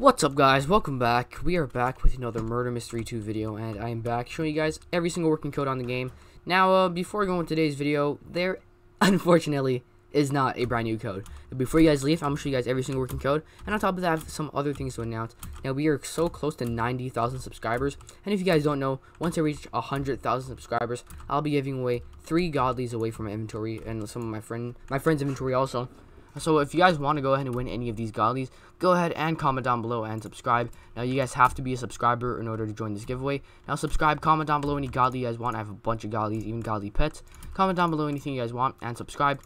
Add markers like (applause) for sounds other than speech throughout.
What's up guys, welcome back. We are back with another Murder Mystery 2 video and I am back showing you guys every single working code on the game. Now, uh, before I go into today's video, there (laughs) unfortunately is not a brand new code. Before you guys leave, I'm going to show you guys every single working code and on top of that, I have some other things to announce. Now, we are so close to 90,000 subscribers and if you guys don't know, once I reach 100,000 subscribers, I'll be giving away three Godlies away from my inventory and some of my friend my friend's inventory also. So if you guys want to go ahead and win any of these godlies, go ahead and comment down below and subscribe. Now you guys have to be a subscriber in order to join this giveaway. Now subscribe, comment down below any godly you guys want. I have a bunch of godlies, even godly pets. Comment down below anything you guys want and subscribe.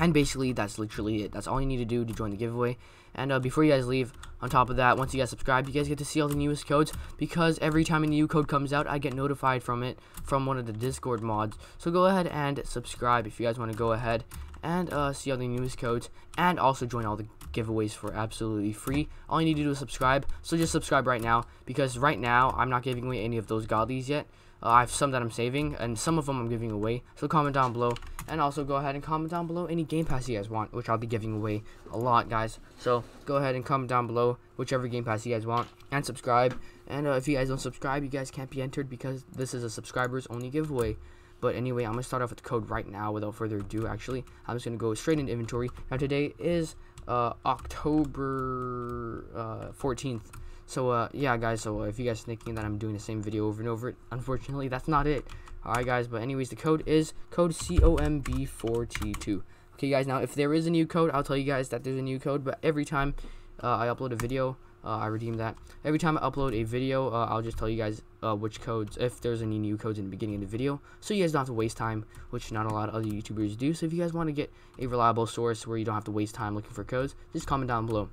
And basically, that's literally it. That's all you need to do to join the giveaway. And uh, before you guys leave, on top of that, once you guys subscribe, you guys get to see all the newest codes because every time a new code comes out, I get notified from it from one of the Discord mods. So go ahead and subscribe if you guys want to go ahead and uh, see all the newest codes and also join all the giveaways for absolutely free. All you need to do is subscribe. So just subscribe right now because right now, I'm not giving away any of those godlies yet. Uh, I have some that I'm saving, and some of them I'm giving away. So comment down below, and also go ahead and comment down below any Game Pass you guys want, which I'll be giving away a lot, guys. So go ahead and comment down below whichever Game Pass you guys want, and subscribe. And uh, if you guys don't subscribe, you guys can't be entered because this is a subscribers only giveaway. But anyway, I'm going to start off with the code right now without further ado, actually. I'm just going to go straight into inventory. Now, today is uh, October uh, 14th. So, uh, yeah, guys, so uh, if you guys are thinking that I'm doing the same video over and over, unfortunately, that's not it. Alright, guys, but anyways, the code is code COMB4T2. Okay, guys, now, if there is a new code, I'll tell you guys that there's a new code, but every time uh, I upload a video, uh, I redeem that. Every time I upload a video, uh, I'll just tell you guys which codes, if there's any new codes in the beginning of the video, so you guys don't have to waste time, which not a lot of other YouTubers do. So if you guys want to get a reliable source where you don't have to waste time looking for codes, just comment down below.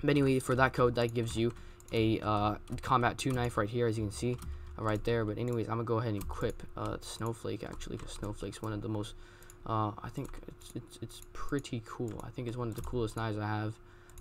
But anyway, for that code, that gives you a uh, combat 2 knife right here as you can see uh, right there but anyways I'm gonna go ahead and equip uh, Snowflake actually because Snowflake's one of the most uh, I think it's, it's, it's, pretty cool I think it's one of the coolest knives I have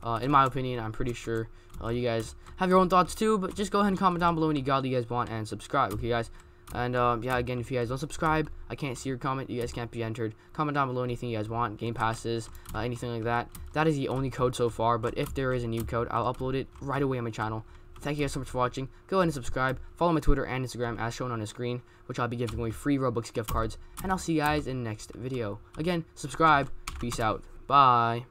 uh, in my opinion I'm pretty sure uh, you guys have your own thoughts too but just go ahead and comment down below any god you guys want and subscribe okay guys and um, yeah, again, if you guys don't subscribe, I can't see your comment. You guys can't be entered. Comment down below anything you guys want, game passes, uh, anything like that. That is the only code so far, but if there is a new code, I'll upload it right away on my channel. Thank you guys so much for watching. Go ahead and subscribe. Follow my Twitter and Instagram as shown on the screen, which I'll be giving away free Robux gift cards. And I'll see you guys in the next video. Again, subscribe. Peace out. Bye.